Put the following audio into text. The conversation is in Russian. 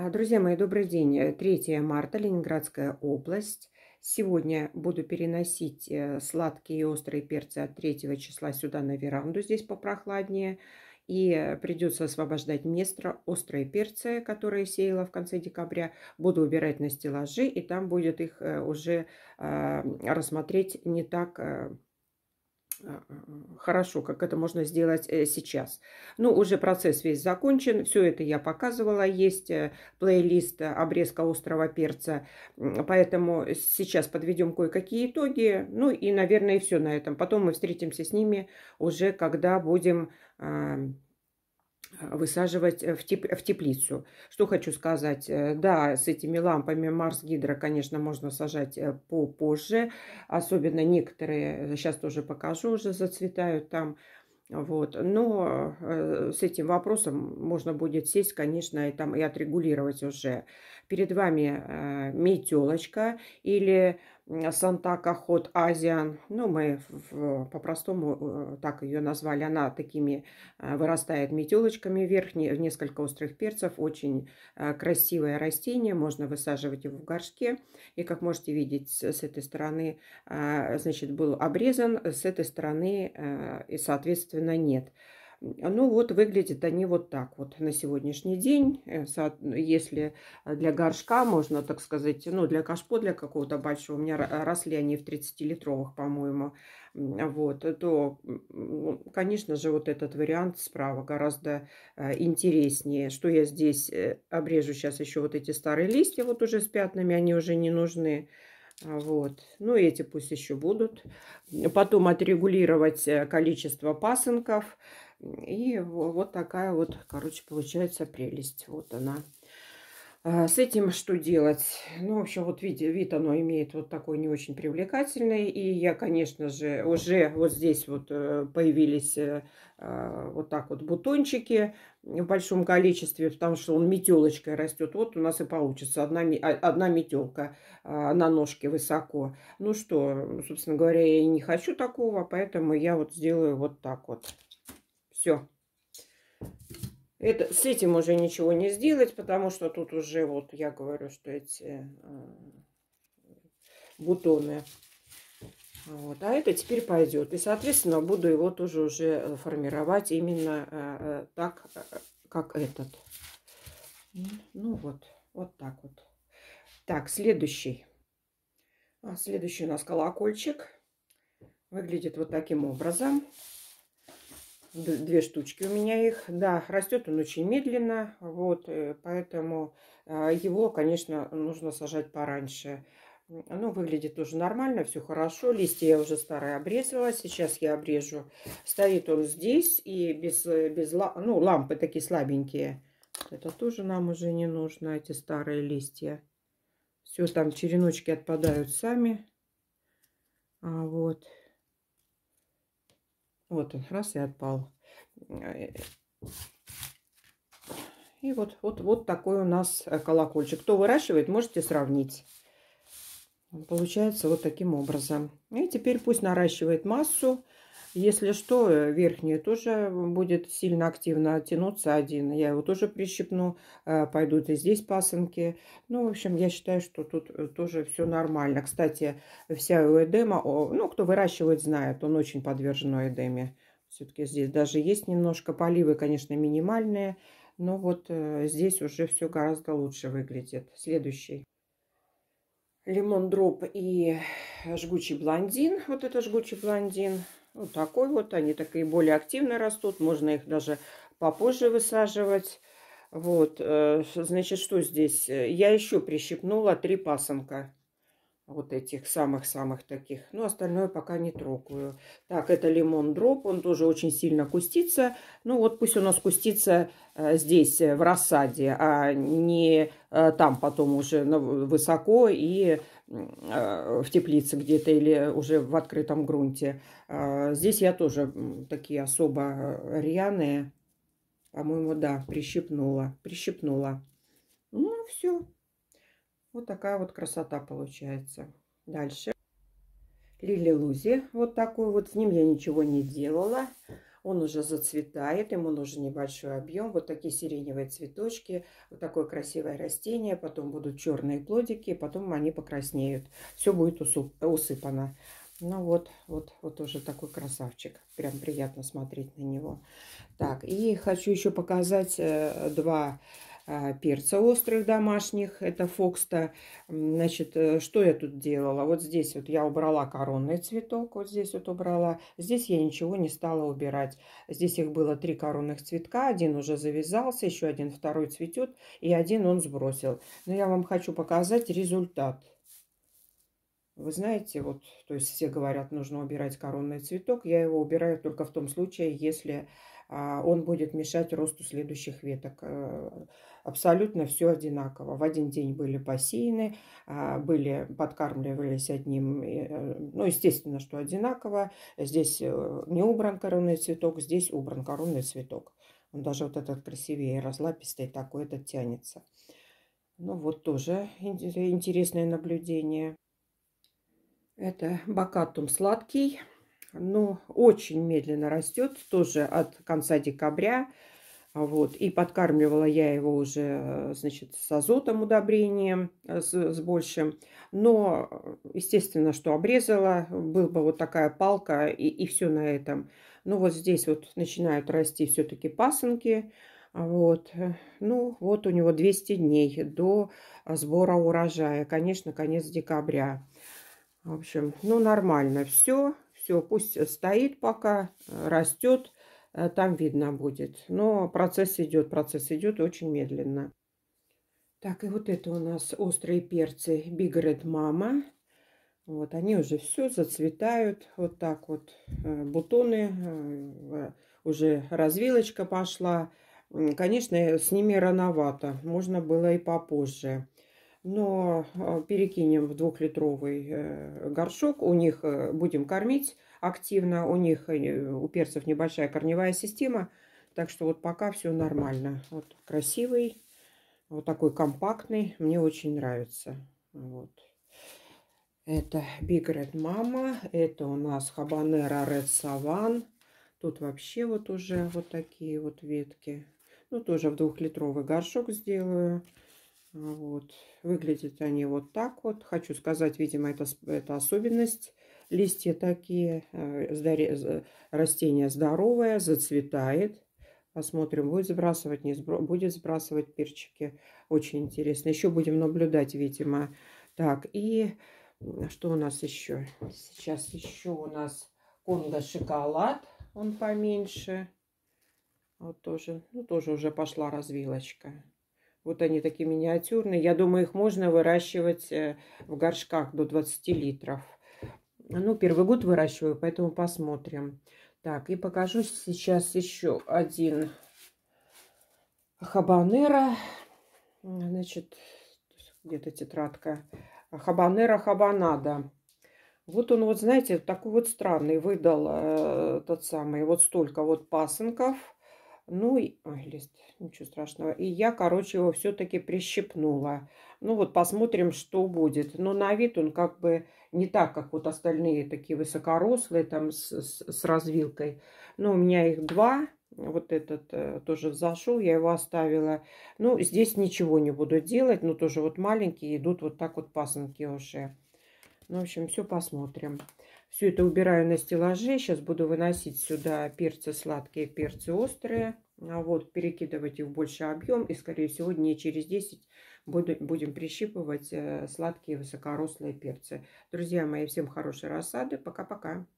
А, друзья мои, добрый день. 3 э, марта, Ленинградская область. Сегодня буду переносить э, сладкие и острые перцы от 3 числа сюда на веранду, здесь попрохладнее. И э, придется освобождать место. Острые перцы, которые сеяла в конце декабря, буду убирать на стеллажи, и там будет их уже а, рассмотреть не так Э, э, э, хорошо, как это можно сделать сейчас. Ну, уже процесс весь закончен. Все это я показывала. Есть плейлист «Обрезка острого перца». Поэтому сейчас подведем кое-какие итоги. Ну и, наверное, все на этом. Потом мы встретимся с ними уже, когда будем высаживать э, в, теп в теплицу. Что хочу сказать, э, да, с этими лампами Марс Гидро, конечно, можно сажать э, попозже, особенно некоторые, сейчас тоже покажу, уже зацветают там, вот. Но с этим вопросом можно будет сесть, конечно, и, там, и отрегулировать уже. Перед вами метелочка или Сантака Hot Азиан, Ну, мы по-простому э, так ее назвали. Она такими э, вырастает метелочками вверх, несколько острых перцев. Очень э, красивое растение. Можно высаживать его в горшке. И, как можете видеть, с этой стороны, значит, был обрезан, с этой стороны, и, соответственно, нет. Ну вот выглядят они вот так вот на сегодняшний день. Э, ну, если э, для горшка можно, так сказать, ну для кашпо, для какого-то большого, у меня э, росли они в 30-литровых, по-моему, вот, то, конечно же, вот этот вариант справа гораздо интереснее. Что я здесь обрежу сейчас еще вот эти старые листья, вот уже с пятнами, они уже не нужны. А, вот. Ну, эти пусть еще будут. Потом отрегулировать количество пасынков. И вот такая вот, короче, получается прелесть. Вот она. А, с этим что делать? Ну, в общем, вот вид, вид оно имеет вот такой не очень привлекательный. И я, конечно же, уже вот здесь вот э, появились э, а, вот так вот бутончики в большом количестве, потому что он метелочкой растет. Вот у нас и получится одна, а, одна метелка на ножке высоко. Ну что, собственно говоря, я не хочу такого, поэтому я вот сделаю вот так вот. Все. Это, с этим уже ничего не сделать, потому что тут уже вот я говорю, что эти э, бутоны. Вот. А это теперь пойдет. И, соответственно, буду его тоже уже э, формировать именно э, э так, э, как этот. Ну вот, вот так вот. Так, следующий. А, следующий у нас колокольчик. Выглядит вот таким образом. Две штучки у меня их. Да, растет он очень медленно, вот, э, поэтому э, его, конечно, нужно сажать пораньше. Ну, выглядит тоже нормально, все хорошо. Листья я уже старые обрезала. Сейчас я обрежу. Стоит он здесь и без, э, без ну, лампы такие слабенькие. Это тоже нам уже не нужно, эти старые листья. Все, там череночки отпадают сами. А вот. Вот он, раз и отпал. Э, и вот, вот, вот такой у нас э, колокольчик. Кто выращивает, можете сравнить. Получается вот таким образом. И теперь пусть наращивает массу. Если что, э, верхний тоже будет сильно активно тянуться один. Я его тоже прищипну. Э, пойдут и здесь пасынки. Ну, в общем, я считаю, что тут э, тоже все нормально. Кстати, вся эдема, ну, кто выращивает, знает, он очень подвержен эдеме. Все-таки здесь даже есть немножко поливы, конечно, минимальные. Но вот здесь уже все гораздо лучше выглядит. Следующий. Лимон дроп и жгучий блондин. Вот это жгучий блондин. Вот ну, такой вот. Они такие более активно растут. Можно их даже попозже высаживать. Вот, э, значит, что здесь? Э, я еще прищипнула три пасынка. Вот этих самых-самых таких. Ну, остальное пока не трогаю. Так, это лимон дроп. Он тоже очень сильно кустится. Ну, вот пусть у нас кустится э, здесь, в рассаде, а не там потом уже высоко и Э, в теплице где-то или уже в открытом грунте. А, здесь я тоже такие особо э, рьяные, по-моему, да, прищипнула, прищипнула. Ну, все. Вот такая вот красота получается. Дальше. Лили Лузи. Вот такой вот. С ним я ничего не делала. Он уже зацветает, ему нужен небольшой объем. Вот такие сиреневые цветочки, вот такое красивое растение. Потом будут черные плодики, потом они покраснеют. Все будет усыпано. Ну вот, вот, вот уже такой красавчик. Прям приятно смотреть на него. Так, и хочу еще показать э, два а, перца острых домашних, это фокста. Значит, э, что я тут делала? Вот здесь вот я убрала коронный цветок, вот здесь вот убрала. Здесь я ничего не стала убирать. Здесь их было три коронных цветка, один уже завязался, еще один второй цветет, и один он сбросил. Но я вам хочу показать результат. Вы знаете, вот, то есть все говорят, нужно убирать коронный цветок. Я его убираю только в том случае, если а, он будет мешать росту следующих веток. Э, абсолютно все одинаково. В один день были бассейны, а, были, подкармливались одним, э, ну, естественно, что одинаково. Здесь э, не убран коронный цветок, здесь убран коронный цветок. Он даже вот этот красивее, разлапистый такой, этот тянется. Ну вот тоже интересное наблюдение. Это бакатум сладкий но очень медленно растет, тоже от конца декабря. А вот. И подкармливала я его уже, значит, с азотом удобрением, э, с, с большим. Но, э, естественно, что обрезала, был бы вот такая палка и, и все на этом. Ну, вот здесь вот начинают расти все-таки пасынки. Вот. Э, ну, вот у него 200 дней до сбора урожая. Конечно, конец декабря. В общем, ну, нормально все все, пусть стоит пока, растет, э, там видно будет. Но процесс идет, процесс идет очень медленно. Так, и вот это у нас острые перцы Big Red Mama. Вот, они уже все зацветают. Вот так вот э, бутоны, э, уже развилочка пошла. Конечно, с ними рановато, можно было и попозже но э, перекинем в двухлитровый э, горшок. У них э, будем кормить активно, у них, у перцев небольшая корневая система, так что вот пока все нормально. Вот красивый, вот такой компактный, мне очень нравится. Вот. Это Big Red Mama, это у нас Habanero Red Savan. Тут вообще вот уже вот такие вот ветки. Ну, тоже в двухлитровый горшок сделаю. Вот. Выглядят они вот так вот. Хочу сказать, видимо, это, это особенность. Листья такие, э, растение здоровое, зацветает. Посмотрим, будет сбрасывать, не сбро... будет сбрасывать перчики. Очень интересно. Еще будем наблюдать, видимо. Так, и а что у нас еще? Сейчас еще у нас Конго шоколад. Он поменьше. Вот тоже, ну, тоже уже пошла развилочка. Вот они такие миниатюрные. Я думаю, их можно выращивать э, в горшках до 20 литров. Ну, первый год выращиваю, поэтому посмотрим. Так, и покажу сейчас еще один хабанера. Значит, где-то тетрадка. Хабанера хабанада. Вот он, вот знаете, такой вот странный выдал э, тот самый. Вот столько вот пасынков ну и... Ой, лист, ничего страшного. И я, короче, его все-таки прищипнула. Ну вот посмотрим, что будет. Но на вид он как бы не так, как вот остальные такие высокорослые там с, с, с развилкой. Но у меня их два. Вот этот э, тоже взошел, я его оставила. Ну, здесь ничего не буду делать, но тоже вот маленькие идут вот так вот пасынки уже. Ну, в общем, все посмотрим. Все это убираю на стеллаже. Сейчас буду выносить сюда перцы сладкие, перцы острые. А вот, перекидывать их в больший объем. И, скорее всего, дней через 10 буду, будем прищипывать э, сладкие высокорослые перцы. Друзья мои, всем хорошей рассады. Пока-пока.